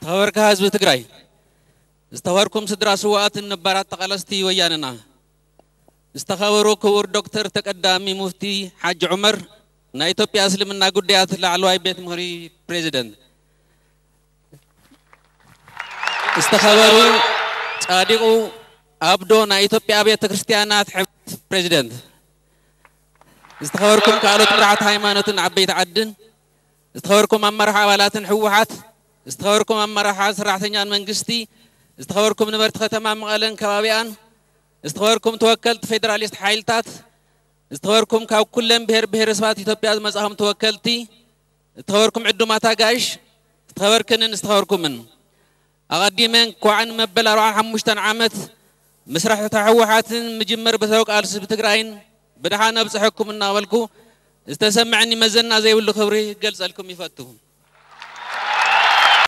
ዝተኸበርካ ህዝቢ ትግራይ ዝተኸበርኩም ስድራ ስዋኣት ነባራት ተቓለስቲ ወያነና ዝተኸበሩ ክቡር ዶክተር ተቀዳሚ ሙፍቲ ሓጂ ዑመር ናይ ኢትዮጵያ እስልምና ጉዳያት ላዕለዋይ ቤት ምክሪ ፕሬዚደንት ዝተኸበሩ ጻዲቁ ኣቦ ናይ ኢትዮጵያ ቤተ ክርስቲያናት ሕብረት ፕሬዚደንት ዝተኸበርኩም ካልኦት ምርዓት ሃይማኖትን ዓበይቲ ዓድን ዝተኸበርኩም ኣመራርሓ ኣባላትን ሕወሓት ዝተኸበርኩም ኣመራርሓ ሰራሕተኛን መንግስቲ ዝተኸበርኩም ነበርቲ ከተማ መቐለን ከባቢኣን ዝተኸበርኩም ተወከልቲ ፌደራሊስት ሓይልታት ዝተኸበርኩም ካብ ኩለን ብሄር ብሄረሰባት ኢትዮጵያ ዝመፃኹም ተወከልቲ ዝተኸበርኩም ዕዱማት ኣጋይሽ ዝተኸበርክንን ዝተኸበርኩምን ኣቐዲመን ኳዕን መበል 45 ዓመት مسرح تحوحاتن مجمر بسوق آلس بتقرأين بدحان أبصحكم الناولكو استسمعني مزنا زي ولو خبري قلت لكم يفتهم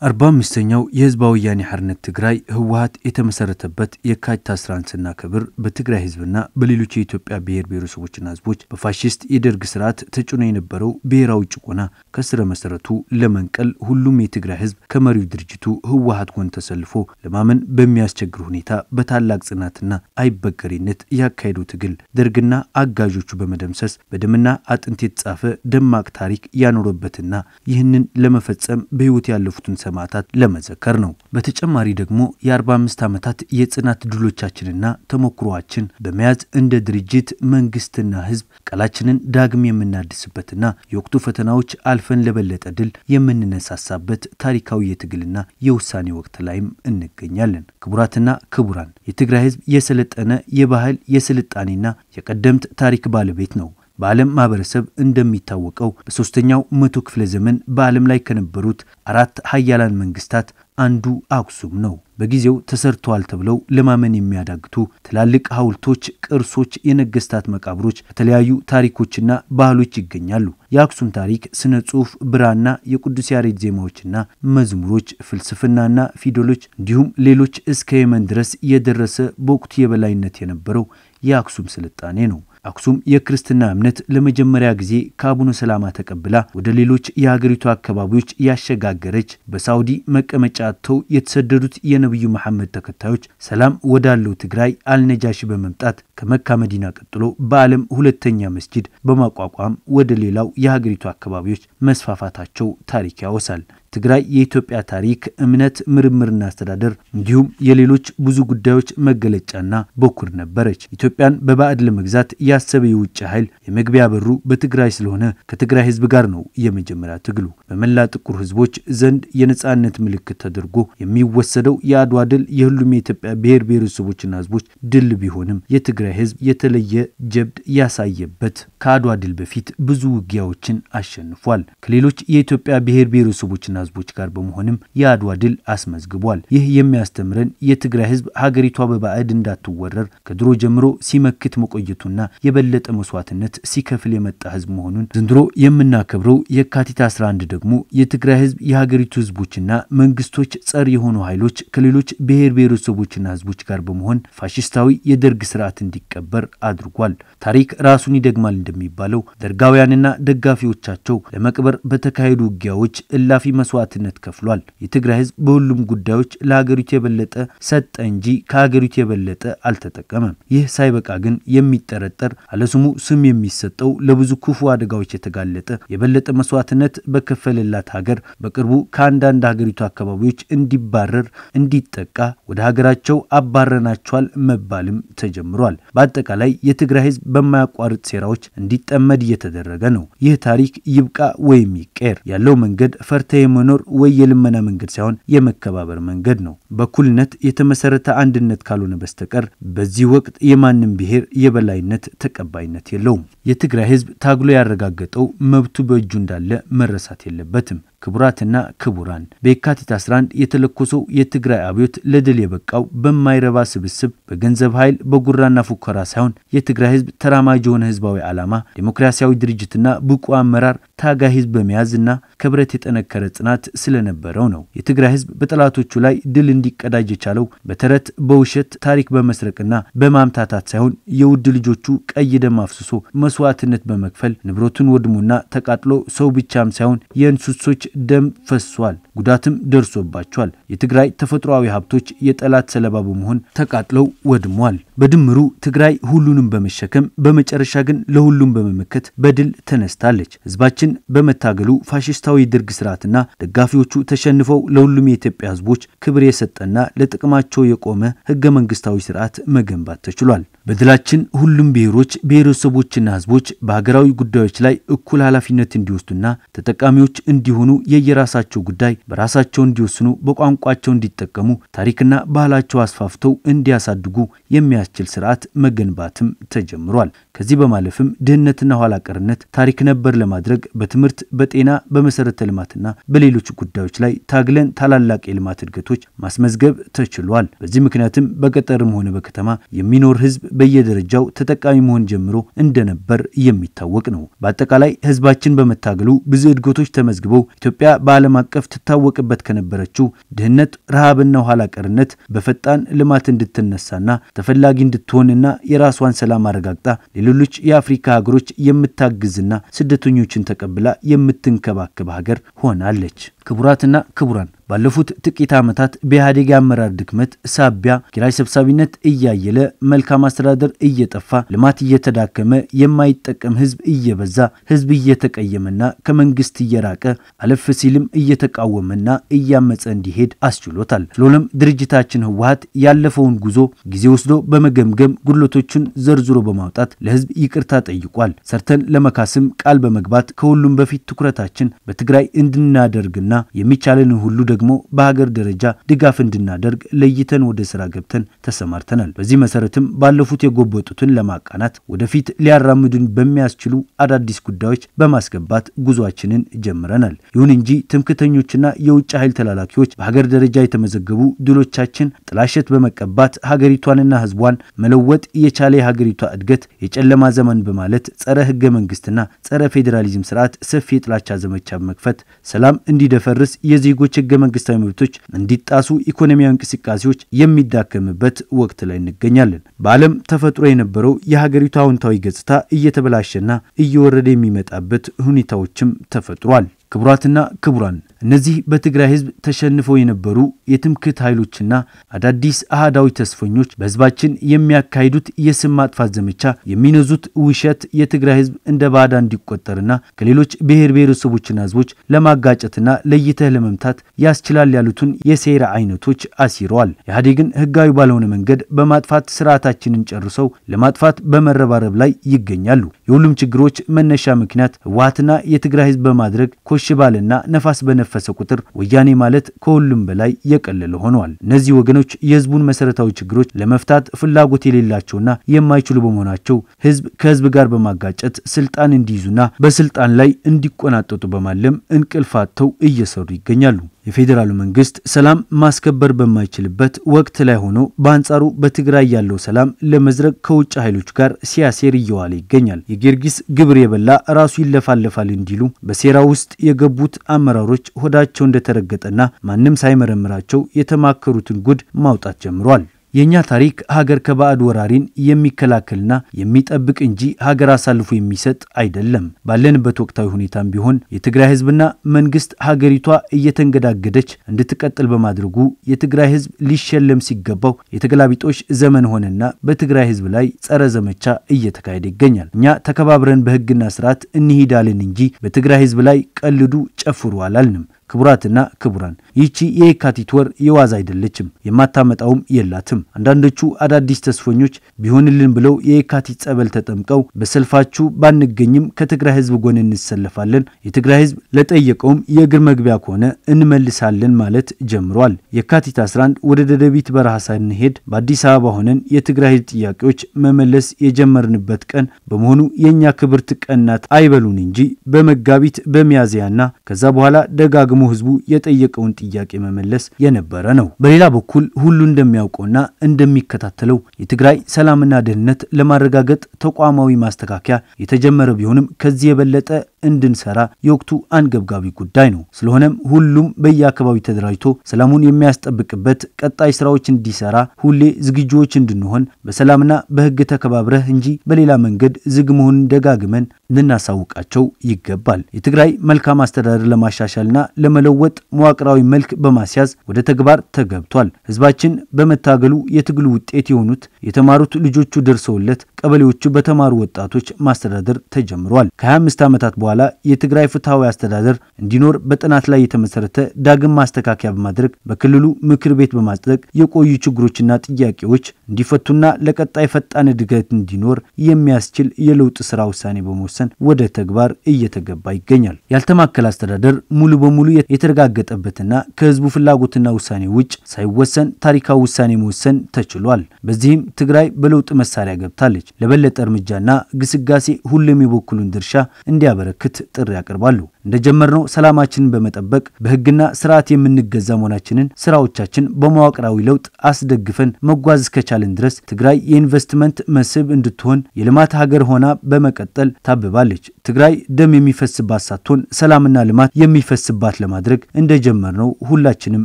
አርባ አምስተኛው የህዝባዊ ወያኔ ሓርነት ትግራይ ህወሀት የተመሰረተበት የካቲት አስራን ስናከብር በትግራይ ህዝብና በሌሎች የኢትዮጵያ ብሔር ብሔረሰቦችና ህዝቦች በፋሽስት የደርግ ስርዓት ተጭኖ የነበረው ብሔራዊ ጭቆና ከስረ መሰረቱ ለመንቀል ሁሉም የትግራይ ህዝብ ከመሪው ድርጅቱ ህወሀት ጎን ተሰልፎ ለማመን በሚያስቸግር ሁኔታ በታላቅ ጽናትና አይበገሬነት ያካሄደው ትግል ደርግና አጋዦቹ በመደምሰስ በደምና አጥንት የተጻፈ ደማቅ ታሪክ ያኖረበትና ይህንን ለመፈጸም በህይወት ያለፉትን ሰማዕታት ለመዘከር ነው። በተጨማሪ ደግሞ የ45 ዓመታት የጽናት ድሎቻችንና ተሞክሮችን በመያዝ እንደ ድርጅት መንግስትና ህዝብ ቃላችንን ዳግም የምናድስበትና የወቅቱ ፈተናዎች አልፈን ለበለጠ ድል የምንነሳሳበት ታሪካዊ የትግልና የውሳኔ ወቅት ላይም እንገኛለን። ክቡራትና ክቡራን፣ የትግራይ ህዝብ የሰለጠነ የባህል የስልጣኔና የቀደምት ታሪክ ባለቤት ነው። በዓለም ማህበረሰብ እንደሚታወቀው በሦስተኛው መቶ ክፍለ ዘመን በዓለም ላይ ከነበሩት አራት ሀያላን መንግስታት አንዱ አክሱም ነው። በጊዜው ተሰርተዋል ተብለው ለማመን የሚያዳግቱ ትላልቅ ሐውልቶች፣ ቅርሶች፣ የነገስታት መቃብሮች፣ የተለያዩ ታሪኮችና ባህሎች ይገኛሉ። የአክሱም ታሪክ ስነ ጽሑፍ፣ ብራና፣ የቅዱስ ያሬድ ዜማዎችና መዝሙሮች፣ ፍልስፍናና ፊደሎች እንዲሁም ሌሎች እስከ የመን ድረስ የደረሰ በወቅቱ የበላይነት የነበረው የአክሱም ስልጣኔ ነው። አክሱም የክርስትና እምነት ለመጀመሪያ ጊዜ ከአቡነ ሰላማ ተቀብላ ወደ ሌሎች የአገሪቱ አካባቢዎች ያሸጋገረች፣ በሳውዲ መቀመጫ አጥተው የተሰደዱት የነቢዩ መሐመድ ተከታዮች ሰላም ወዳለው ትግራይ አልነጃሽ በመምጣት ከመካ መዲና ቀጥሎ በዓለም ሁለተኛ መስጂድ በማቋቋም ወደ ሌላው የሀገሪቱ አካባቢዎች መስፋፋታቸው ታሪክ ያወሳል። ትግራይ የኢትዮጵያ ታሪክ፣ እምነት፣ ምርምርና አስተዳደር እንዲሁም የሌሎች ብዙ ጉዳዮች መገለጫና በኩር ነበረች። ኢትዮጵያን በባዕድ ለመግዛት ያሰበ የውጭ ኃይል የመግቢያ በሩ በትግራይ ስለሆነ ከትግራይ ሕዝብ ጋር ነው የመጀመሪያ ትግሉ። በመላ ጥቁር ሕዝቦች ዘንድ የነፃነት ምልክት ተደርጎ የሚወሰደው የአድዋ ድል የሁሉም የኢትዮጵያ ብሔር ብሔረሰቦችና ሕዝቦች ድል ቢሆንም የትግራይ ህዝብ የተለየ ጀብድ ያሳየበት ከአድዋ ድል በፊት ብዙ ውጊያዎችን አሸንፏል። ከሌሎች የኢትዮጵያ ብሔር ብሔረሰቦችና ህዝቦች ጋር በመሆንም የአድዋ ድል አስመዝግቧል። ይህ የሚያስተምረን የትግራይ ህዝብ ሀገሪቷ በባዕድ እንዳትወረር ከድሮ ጀምሮ ሲመክት መቆየቱና የበለጠ መስዋዕትነት ሲከፍል የመጣ ህዝብ መሆኑን ዘንድሮ የምናከብረው የካቲት 11 ደግሞ የትግራይ ህዝብ የሀገሪቱ ህዝቦችና መንግስቶች ጸር የሆኑ ኃይሎች ከሌሎች ብሔር ብሔረሰቦችና ህዝቦች ጋር በመሆን ፋሽስታዊ የደርግ ስርዓት እንዲቀበር አድርጓል። ታሪክ ራሱን ይደግማል እንደሚባለው ደርጋውያንና ደጋፊዎቻቸው ለመቅበር በተካሄዱ ውጊያዎች እላፊ መስዋዕትነት ከፍሏል። የትግራይ ህዝብ በሁሉም ጉዳዮች ለሀገሪቱ የበለጠ ሰጠ እንጂ ከሀገሪቱ የበለጠ አልተጠቀመም። ይህ ሳይበቃ ግን የሚጠረጠር አለስሙ ስም የሚሰጠው ለብዙ ክፉ አደጋዎች የተጋለጠ የበለጠ መስዋዕትነት በከፈለላት ሀገር በቅርቡ ከአንዳንድ ሀገሪቱ አካባቢዎች እንዲባረር እንዲጠቃ ወደ ሀገራቸው አባረናቸዋል መባልም ተጀምሯል። በአጠቃላይ የትግራይ ህዝብ በማያቋርጥ ሴራዎች እንዲጠመድ እየተደረገ ነው። ይህ ታሪክ ይብቃ ወይም ይቀር ያለው መንገድ ፈርተ የመኖር ወይ የልመና መንገድ ሳይሆን የመከባበር መንገድ ነው። በኩልነት የተመሰረተ አንድነት ካልሆነ በስተቀር በዚህ ወቅት የማንም ብሔር የበላይነት ተቀባይነት የለውም። የትግራይ ህዝብ ታግሎ ያረጋገጠው መብቱ በእጁ እንዳለ መረሳት የለበትም። ክቡራትና ክቡራን በየካቲት 11 የተለኮሰው የትግራይ አብዮት ለድል የበቃው በማይረባ ስብስብ፣ በገንዘብ ኃይል፣ በጉራና ፉከራ ሳይሆን የትግራይ ህዝብ ተራማጅ የሆነ ህዝባዊ ዓላማ፣ ዴሞክራሲያዊ ድርጅትና ብቁ አመራር ታጋይ ህዝብ በመያዝና ከብረት የጠነከረ ጽናት ስለነበረው ነው። የትግራይ ህዝብ በጠላቶቹ ላይ ድል እንዲቀዳጅ የቻለው በተረት በውሸት ታሪክ በመስረቅና በማምታታት ሳይሆን የውድ ልጆቹ ቀይ ደም አፍስሶ መስዋዕትነት በመክፈል ንብረቱን ወድሞና ተቃጥሎ ሰው ብቻም ሳይሆን የእንስሶች ደም ፈሷል፣ ጉዳትም ደርሶባቸዋል። የትግራይ ተፈጥሯዊ ሀብቶች የጠላት ሰለባ በመሆን ተቃጥለው ወድሟል። በድምሩ ትግራይ ሁሉንም በመሸከም በመጨረሻ ግን ለሁሉም በመመከት በድል ተነስታለች። ህዝባችን በመታገሉ ፋሽስታዊ ድርግ ስርዓትና ደጋፊዎቹ ተሸንፈው ለሁሉም የኢትዮጵያ ህዝቦች ክብር የሰጠና ለጥቅማቸው የቆመ ህገ መንግስታዊ ስርዓት መገንባት ተችሏል። በድላችን ሁሉም ብሔሮች፣ ብሔረሰቦችና ህዝቦች በሀገራዊ ጉዳዮች ላይ እኩል ኃላፊነት እንዲወስዱና ተጠቃሚዎች እንዲሆኑ የየራሳቸው ጉዳይ በራሳቸው እንዲወስኑ፣ በቋንቋቸው እንዲጠቀሙ፣ ታሪክና ባህላቸው አስፋፍተው እንዲያሳድጉ የሚያስችል ስርዓት መገንባትም ተጀምሯል። ከዚህ በማለፍም ድህነትና ኋላ ቀርነት ታሪክ ነበር ለማድረግ በትምህርት፣ በጤና፣ በመሰረተ ልማትና በሌሎች ጉዳዮች ላይ ታግለን ታላላቅ የልማት እድገቶች ማስመዝገብ ተችሏል። በዚህ ምክንያትም በገጠርም ሆነ በከተማ የሚኖር ህዝብ በየደረጃው ተጠቃሚ መሆን ጀምሮ እንደነበር የሚታወቅ ነው። በአጠቃላይ ህዝባችን በመታገሉ ብዙ እድገቶች ተመዝግበው ኢትዮጵያ በዓለም አቀፍ ትታወቅበት ከነበረችው ድህነት፣ ረሃብና ኋላ ቀርነት በፈጣን ልማት እንድትነሳና ተፈላጊ እንድትሆንና የራሷን ሰላም አረጋግጣ ለሌሎች የአፍሪካ ሀገሮች የምታግዝና ስደተኞችን ተቀብላ የምትንከባከብ ሀገር ሆናለች። ክቡራትና ክቡራን ባለፉት ጥቂት ዓመታት በኢህአዴግ የአመራር ድክመት ሳቢያ ኪራይ ሰብሳቢነት እያየለ መልካም አስተዳደር እየጠፋ ልማት እየተዳከመ የማይጠቀም ህዝብ እየበዛ ህዝብ እየተቀየመና ከመንግስት እየራቀ አለፍ ሲልም እየተቃወመና እያመፀ እንዲሄድ አስችሎታል። ስለሆነም ድርጅታችን ህወሀት ያለፈውን ጉዞ ጊዜ ወስዶ በመገምገም ጉድለቶቹን ዘርዝሮ በማውጣት ለህዝብ ይቅርታ ጠይቋል። ሰርተን ለመካስም ቃል በመግባት ከሁሉም በፊት ትኩረታችን በትግራይ እንድናደርግና የሚቻለንን ሁሉ ደግሞ በሀገር ደረጃ ድጋፍ እንድናደርግ ለይተን ወደ ስራ ገብተን ተሰማርተናል። በዚህ መሰረትም ባለፉት የጎበጡትን ለማቃናት ወደፊት ሊያራምዱን በሚያስችሉ አዳዲስ ጉዳዮች በማስገባት ጉዟችንን ጀምረናል። ይሁን እንጂ ትምክተኞችና የውጭ ኃይል ተላላኪዎች በሀገር ደረጃ የተመዘገቡ ድሎቻችን ጥላሸት በመቀባት ሀገሪቷንና ህዝቧን መለወጥ የቻለ የሀገሪቷ እድገት የጨለማ ዘመን በማለት ጸረ ህገ መንግስትና ጸረ ፌዴራሊዝም ስርዓት ሰፊ የጥላቻ ዘመቻ መክፈት ሰላም እንዲደ እንዳይፈርስ፣ የዜጎች ህገ መንግስታዊ መብቶች እንዲጣሱ፣ ኢኮኖሚያዊ እንቅስቃሴዎች የሚዳከምበት ወቅት ላይ እንገኛለን። በዓለም ተፈጥሮ የነበረው የሀገሪቱ አዎንታዊ ገጽታ እየተበላሸና እየወረደ የሚመጣበት ሁኔታዎችም ተፈጥሯል። ክቡራትና ክቡራን እነዚህ በትግራይ ህዝብ ተሸንፈው የነበሩ የትምክህት ኃይሎችና አዳዲስ አህዳዊ ተስፈኞች በህዝባችን የሚያካሂዱት የስም ማጥፋት ዘመቻ፣ የሚነዙት ውሸት የትግራይ ህዝብ እንደ ባዳ እንዲቆጠርና ከሌሎች ብሔር ብሔረሰቦችና ህዝቦች ለማጋጨትና ለይተህ ለመምታት ያስችላል ያሉትን የሴራ አይነቶች አሲረዋል። ኢህአዴግን ህጋዊ ባልሆነ መንገድ በማጥፋት ስርዓታችንን ጨርሰው ለማጥፋት በመረባረብ ላይ ይገኛሉ። የሁሉም ችግሮች መነሻ ምክንያት ህወሀትና የትግራይ ህዝብ በማድረግ ኮሽ ባልና ነፋስ በነፋ በነፈሰ ቁጥር ወያኔ ማለት ከሁሉም በላይ የቀለለ ሆኗል። እነዚህ ወገኖች የህዝቡን መሰረታዊ ችግሮች ለመፍታት ፍላጎት የሌላቸውና የማይችሉ በመሆናቸው ህዝብ ከህዝብ ጋር በማጋጨት ስልጣን እንዲይዙና በስልጣን ላይ እንዲቆናጠጡ በማለም እንቅልፍ አጥተው እየሰሩ ይገኛሉ። የፌዴራሉ መንግስት ሰላም ማስከበር በማይችልበት ወቅት ላይ ሆኖ በአንጻሩ በትግራይ ያለው ሰላም ለመዝረግ ከውጭ ኃይሎች ጋር ሲያሴር እየዋለ ይገኛል። የጊርጊስ ግብር የበላ ራሱ ይለፋለፋል እንዲሉ በሴራ ውስጥ የገቡት አመራሮች ሆዳቸው እንደተረገጠና ማንም ሳይመረምራቸው የተማከሩትን ጉድ ማውጣት ጀምሯል። የእኛ ታሪክ ሀገር ከባዕድ ወራሪን የሚከላከልና የሚጠብቅ እንጂ ሀገር አሳልፎ የሚሰጥ አይደለም። ባለንበት ወቅታዊ ሁኔታም ቢሆን የትግራይ ህዝብና መንግስት ሀገሪቷ እየተንገዳገደች እንድትቀጥል በማድረጉ የትግራይ ህዝብ ሊሸለም ሲገባው የተገላቢጦሽ ዘመን ሆነና በትግራይ ህዝብ ላይ ጸረ ዘመቻ እየተካሄደ ይገኛል። እኛ ተከባብረን በህግና ስርዓት እንሂዳለን እንጂ በትግራይ ህዝብ ላይ ቀልዱ ጨፍሩ አላልንም። ክቡራትና ክቡራን ይቺ የየካቲት ወር የዋዝ አይደለችም፣ የማታመጣውም የላትም። አንዳንዶቹ አዳዲስ ተስፈኞች ቢሆንልን ብለው የየካቲት ጸበል ተጠምቀው በሰልፋችሁ ባንገኝም ከትግራይ ህዝብ ጎን እንሰለፋለን፣ የትግራይ ህዝብ ለጠየቀውም የእግር መግቢያ ከሆነ እንመልሳለን ማለት ጀምሯል። የካቲት 11 ወደ ደደቢት በረሃ ሳንሄድ በአዲስ አበባ ሆነን የትግራይ ህዝብ ጥያቄዎች መመለስ የጀመርንበት ቀን በመሆኑ የእኛ ክብርት ቀናት አይበሉን እንጂ በመጋቢት በሚያዝያና ከዛ በኋላ ደጋግሞ የኦሮሞ ህዝቡ የጠየቀውን ጥያቄ መመለስ የነበረ ነው። በሌላ በኩል ሁሉ እንደሚያውቀውና እንደሚከታተለው የትግራይ ሰላምና ደህንነት ለማረጋገጥ ተቋማዊ ማስተካከያ የተጀመረ ቢሆንም ከዚህ የበለጠ እንድንሰራ የወቅቱ አንገብጋቢ ጉዳይ ነው። ስለሆነም ሁሉም በየአካባቢው ተደራጅቶ ሰላሙን የሚያስጠብቅበት ቀጣይ ስራዎች እንዲሰራ ሁሌ ዝግጁዎች እንድንሆን በሰላምና በህግ ተከባብረህ እንጂ በሌላ መንገድ ዝግ መሆኑን ደጋግመን ልናሳውቃቸው ይገባል። የትግራይ መልካም አስተዳደር ለማሻሻልና ለመለወጥ መዋቅራዊ መልክ በማስያዝ ወደ ተግባር ተገብቷል። ህዝባችን በመታገሉ የትግሉ ውጤት የሆኑት የተማሩት ልጆቹ ደርሰውለት ቀበሌዎቹ በተማሩ ወጣቶች ማስተዳደር ተጀምሯል። ከ25 ዓመታት በኋላ በኋላ የትግራይ ፍትሐዊ አስተዳደር እንዲኖር በጥናት ላይ የተመሰረተ ዳግም ማስተካከያ በማድረግ በክልሉ ምክር ቤት በማጽደቅ የቆዩ ችግሮችና ጥያቄዎች እንዲፈቱና ለቀጣይ ፈጣን እድገት እንዲኖር የሚያስችል የለውጥ ስራ ውሳኔ በመወሰን ወደ ተግባር እየተገባ ይገኛል። ያልተማከለ አስተዳደር ሙሉ በሙሉ የተረጋገጠበትና ከህዝቡ ፍላጎትና ውሳኔ ውጭ ሳይወሰን ታሪካዊ ውሳኔ መወሰን ተችሏል። በዚህም ትግራይ በለውጥ መሳሪያ ገብታለች። ለበለጠ እርምጃና ግስጋሴ ሁሉም የበኩሉን ድርሻ እንዲያበረክ ምልክት ጥሪ ያቀርባሉ። እንደጀመርነው ሰላማችንን በመጠበቅ በህግና ስርዓት የምንገዛ መሆናችንን ስራዎቻችን በመዋቅራዊ ለውጥ አስደግፈን መጓዝ እስከቻልን ድረስ ትግራይ የኢንቨስትመንት መስህብ እንድትሆን የልማት ሀገር ሆና በመቀጠል ታብባለች። ትግራይ ደም የሚፈስባት ሳትሆን ሰላምና ልማት የሚፈስባት ለማድረግ እንደጀመርነው ሁላችንም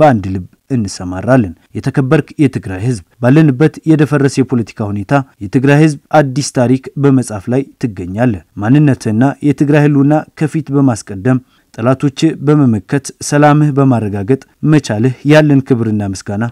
በአንድ ልብ እንሰማራለን። የተከበርክ የትግራይ ህዝብ፣ ባለንበት የደፈረሰ የፖለቲካ ሁኔታ የትግራይ ህዝብ አዲስ ታሪክ በመጻፍ ላይ ትገኛለህ። ማንነትህና የትግራይ ህልውና ከፊት በማስቀደም ጠላቶች በመመከት ሰላምህ በማረጋገጥ መቻልህ ያለን ክብርና ምስጋና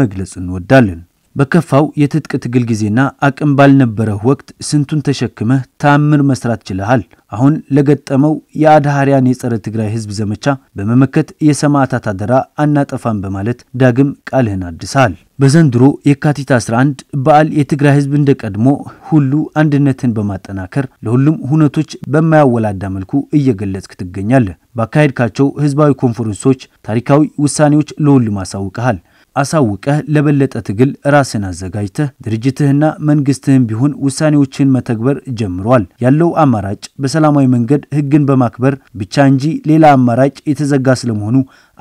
መግለጽ እንወዳለን። በከፋው የትጥቅ ትግል ጊዜና አቅም ባልነበረህ ወቅት ስንቱን ተሸክመህ ተአምር መስራት ችለሃል። አሁን ለገጠመው የአድሃሪያን የጸረ ትግራይ ህዝብ ዘመቻ በመመከት የሰማዕታት አደራ አናጠፋም በማለት ዳግም ቃልህን አድሳል። በዘንድሮ የካቲት 11 በዓል የትግራይ ህዝብ እንደ ቀድሞ ሁሉ አንድነትን በማጠናከር ለሁሉም ሁነቶች በማያወላዳ መልኩ እየገለጽክ ትገኛለህ። ባካሄድካቸው ህዝባዊ ኮንፈረንሶች ታሪካዊ ውሳኔዎች ለሁሉም አሳውቀሃል። አሳውቀህ ለበለጠ ትግል ራስን አዘጋጅተህ ድርጅትህና መንግስትህም ቢሆን ውሳኔዎችን መተግበር ጀምሯል። ያለው አማራጭ በሰላማዊ መንገድ ህግን በማክበር ብቻ እንጂ ሌላ አማራጭ የተዘጋ ስለመሆኑ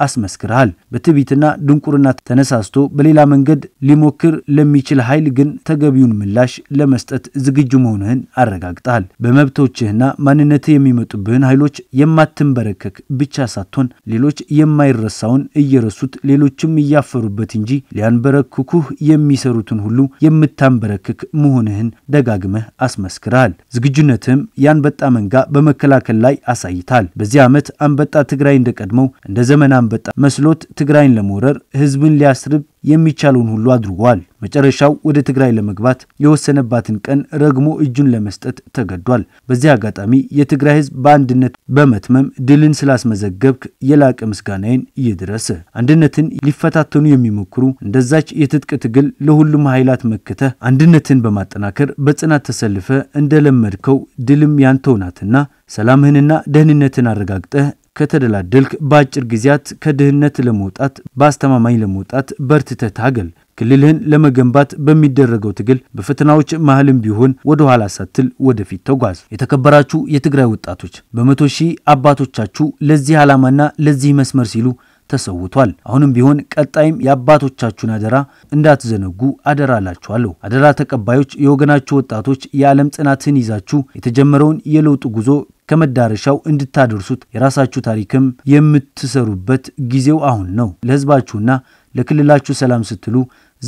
አስመስክረሃል። በትዕቢትና ድንቁርና ተነሳስቶ በሌላ መንገድ ሊሞክር ለሚችል ኃይል ግን ተገቢውን ምላሽ ለመስጠት ዝግጁ መሆንህን አረጋግጠሃል። በመብቶችህና ማንነትህ የሚመጡብህን ኃይሎች የማትንበረከክ ብቻ ሳትሆን ሌሎች የማይረሳውን እየረሱት ሌሎችም እያፈሩበት እንጂ ሊያንበረክኩህ የሚሰሩትን ሁሉ የምታንበረክክ መሆንህን ደጋግመህ አስመስክረሃል። ዝግጁነትህም የአንበጣ መንጋ በመከላከል ላይ አሳይታል። በዚህ ዓመት አንበጣ ትግራይ እንደቀድመው እንደ ዘመና አንበጣ መስሎት ትግራይን ለመውረር ህዝብን ሊያስርብ የሚቻለውን ሁሉ አድርጓል። መጨረሻው ወደ ትግራይ ለመግባት የወሰነባትን ቀን ረግሞ እጁን ለመስጠት ተገዷል። በዚህ አጋጣሚ የትግራይ ህዝብ በአንድነት በመትመም ድልን ስላስመዘገብክ የላቀ ምስጋናዬን እየደረሰ አንድነትን ሊፈታተኑ የሚሞክሩ እንደዛች የትጥቅ ትግል ለሁሉም ኃይላት መክተህ አንድነትን በማጠናከር በጽናት ተሰልፈ እንደለመድከው ድልም ያንተው ናትና ሰላምህንና ደህንነትን አረጋግጠህ ከተደላደልክ በአጭር ጊዜያት ከድህነት ለመውጣት በአስተማማኝ ለመውጣት በርትተህ ታገል። ክልልህን ለመገንባት በሚደረገው ትግል በፈተናዎች መሀልም ቢሆን ወደ ኋላ ሳትል ወደፊት ተጓዝ። የተከበራችሁ የትግራይ ወጣቶች በመቶ ሺህ አባቶቻችሁ ለዚህ ዓላማና ለዚህ መስመር ሲሉ ተሰውቷል። አሁንም ቢሆን ቀጣይም የአባቶቻችሁን አደራ እንዳትዘነጉ አደራ አላችኋለሁ። አደራ ተቀባዮች የወገናችሁ ወጣቶች የዓለም ጽናትን ይዛችሁ የተጀመረውን የለውጥ ጉዞ ከመዳረሻው እንድታደርሱት የራሳችሁ ታሪክም የምትሰሩበት ጊዜው አሁን ነው። ለሕዝባችሁና ለክልላችሁ ሰላም ስትሉ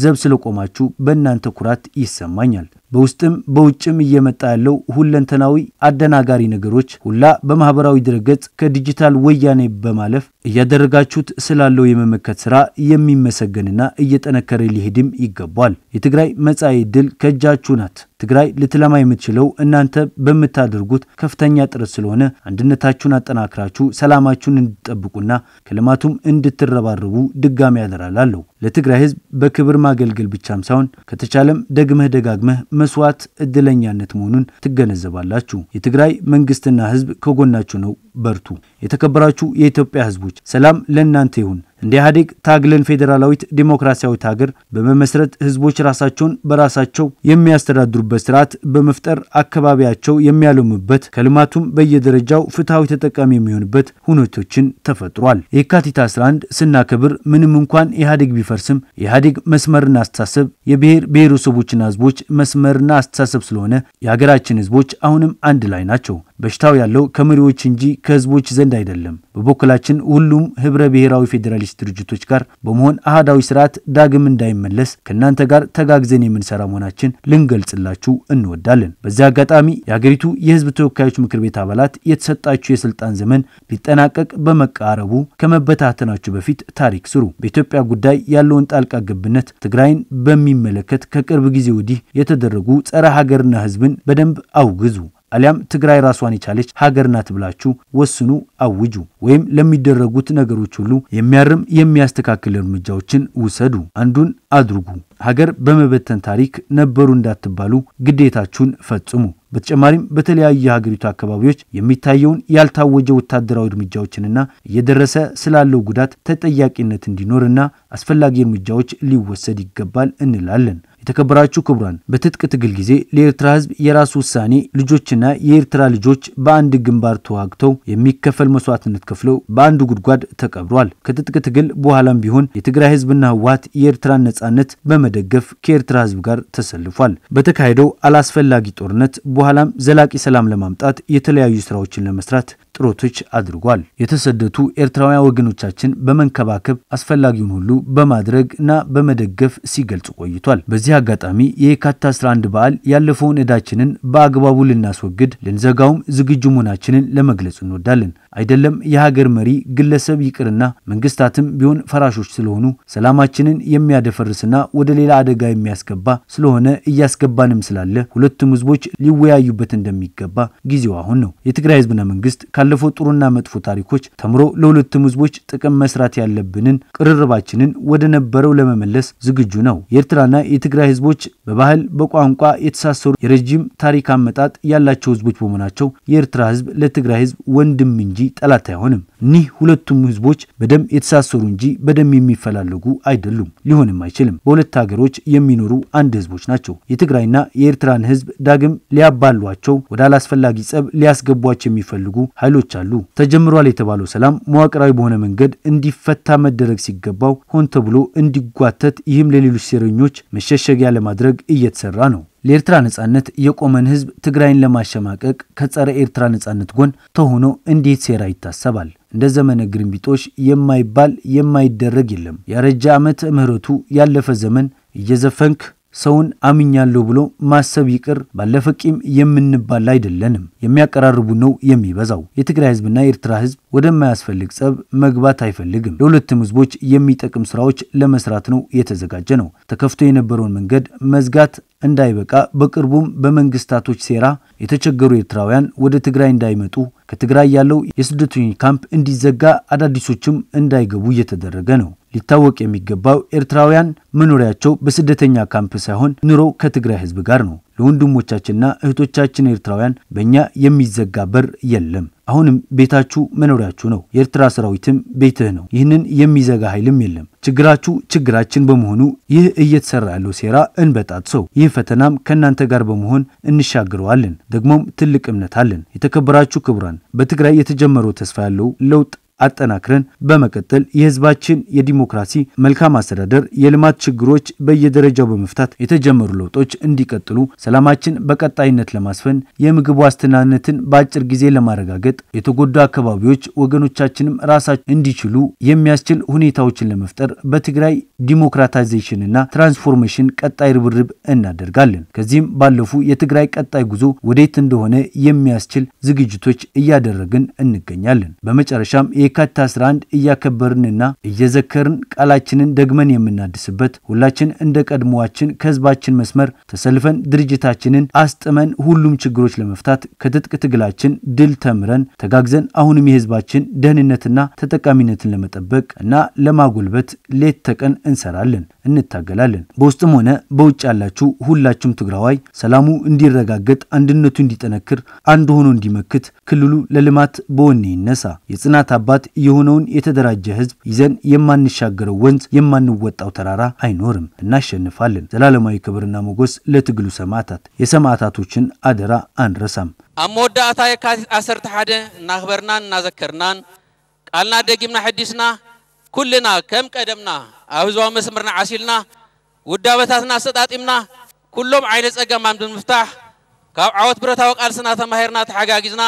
ዘብ ስለቆማችሁ በእናንተ ኩራት ይሰማኛል። በውስጥም በውጭም እየመጣ ያለው ሁለንተናዊ አደናጋሪ ነገሮች ሁላ በማህበራዊ ድረገጽ ከዲጂታል ወያኔ በማለፍ እያደረጋችሁት ስላለው የመመከት ስራ የሚመሰገንና እየጠነከረ ሊሄድም ይገባል። የትግራይ መጻኢ ዕድል ከእጃችሁ ናት። ትግራይ ልትለማ የምትችለው እናንተ በምታደርጉት ከፍተኛ ጥረት ስለሆነ አንድነታችሁን አጠናክራችሁ ሰላማችሁን እንድትጠብቁና ከልማቱም እንድትረባረቡ ድጋሚ ያደራላለሁ። ለትግራይ ህዝብ በክብር ማገልገል ብቻም ሳይሆን ከተቻለም ደግመህ ደጋግመህ መስዋዕት እድለኛነት መሆኑን ትገነዘባላችሁ። የትግራይ መንግስትና ህዝብ ከጎናችሁ ነው በርቱ። የተከበራችሁ የኢትዮጵያ ህዝቦች ሰላም ለእናንተ ይሁን። እንደ ኢህአዴግ ታግለን ፌዴራላዊት ዴሞክራሲያዊት ሀገር በመመስረት ህዝቦች ራሳቸውን በራሳቸው የሚያስተዳድሩበት ስርዓት በመፍጠር አካባቢያቸው የሚያለሙበት ከልማቱም በየደረጃው ፍትሐዊ ተጠቃሚ የሚሆንበት ሁኔቶችን ተፈጥሯል። የካቲት 11 ስናከብር ምንም እንኳን ኢህአዴግ ቢፈርስም የኢህአዴግ መስመርና አስተሳሰብ የብሔር ብሔረሰቦችና ህዝቦች መስመርና አስተሳሰብ ስለሆነ የሀገራችን ህዝቦች አሁንም አንድ ላይ ናቸው። በሽታው ያለው ከመሪዎች እንጂ ከህዝቦች ዘንድ አይደለም። በበኩላችን ሁሉም ህብረ ብሔራዊ ፌዴራሊስት ድርጅቶች ጋር በመሆን አህዳዊ ስርዓት ዳግም እንዳይመለስ ከእናንተ ጋር ተጋግዘን የምንሰራ መሆናችን ልንገልጽላችሁ እንወዳለን። በዚህ አጋጣሚ የሀገሪቱ የህዝብ ተወካዮች ምክር ቤት አባላት የተሰጣችሁ የስልጣን ዘመን ሊጠናቀቅ በመቃረቡ ከመበታተናችሁ በፊት ታሪክ ስሩ። በኢትዮጵያ ጉዳይ ያለውን ጣልቃ ገብነት ትግራይን በሚመለከት ከቅርብ ጊዜ ወዲህ የተደረጉ ጸረ ሀገርና ህዝብን በደንብ አውግዙ። አሊያም ትግራይ ራሷን የቻለች ሀገር ናት ብላችሁ ወስኑ፣ አውጁ። ወይም ለሚደረጉት ነገሮች ሁሉ የሚያርም የሚያስተካክል እርምጃዎችን ውሰዱ። አንዱን አድርጉ። ሀገር በመበተን ታሪክ ነበሩ እንዳትባሉ ግዴታችሁን ፈጽሙ። በተጨማሪም በተለያዩ የሀገሪቱ አካባቢዎች የሚታየውን ያልታወጀ ወታደራዊ እርምጃዎችንና እየደረሰ ስላለው ጉዳት ተጠያቂነት እንዲኖርና አስፈላጊ እርምጃዎች ሊወሰድ ይገባል እንላለን። የተከበራችሁ ክቡራን፣ በትጥቅ ትግል ጊዜ ለኤርትራ ህዝብ የራሱ ውሳኔ ልጆችና የኤርትራ ልጆች በአንድ ግንባር ተዋግተው የሚከፈል መስዋዕትነት ከፍለው በአንድ ጉድጓድ ተቀብሯል። ከትጥቅ ትግል በኋላም ቢሆን የትግራይ ሕዝብና ህወሀት የኤርትራን ነጻነት በመደገፍ ከኤርትራ ህዝብ ጋር ተሰልፏል። በተካሄደው አላስፈላጊ ጦርነት በኋላም ዘላቂ ሰላም ለማምጣት የተለያዩ ስራዎችን ለመስራት ጥረቶች አድርጓል። የተሰደቱ ኤርትራውያን ወገኖቻችን በመንከባከብ አስፈላጊውን ሁሉ በማድረግ እና በመደገፍ ሲገልጽ ቆይቷል። በዚህ አጋጣሚ የካቲት 11 በዓል ያለፈውን ዕዳችንን በአግባቡ ልናስወግድ ልንዘጋውም ዝግጁ መሆናችንን ለመግለጽ እንወዳለን። አይደለም የሀገር መሪ ግለሰብ ይቅርና መንግስታትም ቢሆን ፈራሾች ስለሆኑ ሰላማችንን የሚያደፈርስና ወደ ሌላ አደጋ የሚያስገባ ስለሆነ እያስገባንም ስላለ ሁለቱም ህዝቦች ሊወያዩበት እንደሚገባ ጊዜው አሁን ነው። የትግራይ ህዝብና መንግስት ካለፈው ጥሩና መጥፎ ታሪኮች ተምሮ ለሁለቱም ህዝቦች ጥቅም መስራት ያለብንን ቅርርባችንን ወደ ነበረው ለመመለስ ዝግጁ ነው። የኤርትራና የትግራይ ህዝቦች በባህል በቋንቋ የተሳሰሩ የረጅም ታሪክ አመጣጥ ያላቸው ህዝቦች በመሆናቸው የኤርትራ ህዝብ ለትግራይ ህዝብ ወንድም እንጂ ጠላት አይሆንም። እኒህ ሁለቱም ህዝቦች በደም የተሳሰሩ እንጂ በደም የሚፈላለጉ አይደሉም፣ ሊሆንም አይችልም። በሁለት ሀገሮች የሚኖሩ አንድ ህዝቦች ናቸው። የትግራይና የኤርትራን ህዝብ ዳግም ሊያባሏቸው፣ ወደ አላስፈላጊ ጸብ ሊያስገቧቸው የሚፈልጉ ኃይሎ ኃይሎች አሉ። ተጀምሯል የተባለው ሰላም መዋቅራዊ በሆነ መንገድ እንዲፈታ መደረግ ሲገባው ሆን ተብሎ እንዲጓተት፣ ይህም ለሌሎች ሴረኞች መሸሸጊያ ለማድረግ እየተሰራ ነው። ለኤርትራ ነጻነት የቆመን ህዝብ ትግራይን ለማሸማቀቅ ከጸረ ኤርትራ ነጻነት ጎን ተሆኖ እንዴት ሴራ ይታሰባል? እንደ ዘመነ ግርንቢጦሽ የማይባል የማይደረግ የለም። ያረጀ ዓመት ምህረቱ ያለፈ ዘመን እየዘፈንክ ሰውን አምኛለሁ ብሎ ማሰብ ይቅር ባለፈ ቂም የምንባል አይደለንም። የሚያቀራርቡ ነው የሚበዛው። የትግራይ ህዝብና የኤርትራ ህዝብ ወደማያስፈልግ ጸብ መግባት አይፈልግም። ለሁለቱም ህዝቦች የሚጠቅም ስራዎች ለመስራት ነው የተዘጋጀ ነው። ተከፍቶ የነበረውን መንገድ መዝጋት እንዳይበቃ በቅርቡም በመንግስታቶች ሴራ የተቸገሩ ኤርትራውያን ወደ ትግራይ እንዳይመጡ ከትግራይ ያለው የስደተኞች ካምፕ እንዲዘጋ አዳዲሶችም እንዳይገቡ እየተደረገ ነው። ሊታወቅ የሚገባው ኤርትራውያን መኖሪያቸው በስደተኛ ካምፕ ሳይሆን ኑሮ ከትግራይ ህዝብ ጋር ነው። ለወንድሞቻችንና እህቶቻችን ኤርትራውያን በእኛ የሚዘጋ በር የለም። አሁንም ቤታችሁ መኖሪያችሁ ነው። የኤርትራ ሰራዊትም ቤትህ ነው። ይህንን የሚዘጋ ኃይልም የለም። ችግራችሁ ችግራችን በመሆኑ ይህ እየተሰራ ያለው ሴራ እንበጣት ሰው ይህ ፈተናም ከእናንተ ጋር በመሆን እንሻግረዋለን። ደግሞም ትልቅ እምነት አለን። የተከበራችሁ ክቡራን፣ በትግራይ የተጀመረው ተስፋ ያለው ለውጥ አጠናክረን በመቀጠል የህዝባችን የዲሞክራሲ መልካም አስተዳደር የልማት ችግሮች በየደረጃው በመፍታት የተጀመሩ ለውጦች እንዲቀጥሉ ሰላማችን በቀጣይነት ለማስፈን የምግብ ዋስትናነትን በአጭር ጊዜ ለማረጋገጥ የተጎዱ አካባቢዎች ወገኖቻችንም ራሳቸው እንዲችሉ የሚያስችል ሁኔታዎችን ለመፍጠር በትግራይ ዲሞክራታይዜሽንና ትራንስፎርሜሽን ቀጣይ ርብርብ እናደርጋለን። ከዚህም ባለፉ የትግራይ ቀጣይ ጉዞ ወዴት እንደሆነ የሚያስችል ዝግጅቶች እያደረግን እንገኛለን። በመጨረሻም የካቲት 11 እያከበርንና እየዘከርን ቃላችንን ደግመን የምናድስበት ሁላችን እንደ ቀድሞዋችን ከህዝባችን መስመር ተሰልፈን ድርጅታችንን አስጥመን ሁሉም ችግሮች ለመፍታት ከትጥቅ ትግላችን ድል ተምረን ተጋግዘን አሁንም የህዝባችን ደህንነትና ተጠቃሚነትን ለመጠበቅ እና ለማጎልበት ሌት ተቀን እንሰራለን፣ እንታገላለን። በውስጥም ሆነ በውጭ ያላችሁ ሁላችሁም ትግራዋይ ሰላሙ እንዲረጋገጥ፣ አንድነቱ እንዲጠነክር፣ አንድ ሆኖ እንዲመክት፣ ክልሉ ለልማት በወኔ ይነሳ። የጽናት አባት አባት የሆነውን የተደራጀ ህዝብ ይዘን የማንሻገረው ወንዝ የማንወጣው ተራራ አይኖርም። እናሸንፋለን። ዘላለማዊ ክብርና ሞገስ ለትግሉ ሰማዕታት። የሰማዕታቶችን አደራ አንረሳም። ኣብ መወዳእታ የካቲት ዓሰርተ ሓደ እናኽበርናን እናዘከርናን ቃልና ደጊምና ሕዲስና ኩልና ከም ቀደምና ኣብ ህዝባዊ መስመርና ዓሲልና ውዳበታትና ኣሰጣጢምና ኩሎም ዓይነት ፀገማም ብምፍታሕ ካብ ዓወት ብረታዊ ቃልስና ተማሂርና ተሓጋጊዝና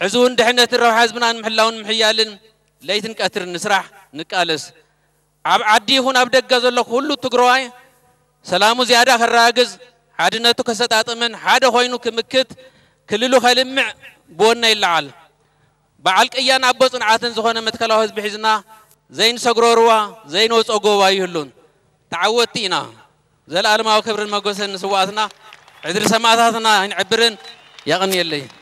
حزون دحنة الروح حزبنا محلاون محيالن ليتن كثر نسرح نكالس عب عدي هون أبدك جزل لك كله تقرأي سلام زيادة خراجز حدنا تكسات أتمن حدا خوينو كمكت كللو خلمع بونا يلعل بعلك أيان عبوسن عاتن زخنا متكلاه حزب حزنا زين سجروروا زين وس أجوا يهلون تعودتينا زل ألم أو كبر المقصن سواتنا عذر سماعاتنا عبرن يغني اللي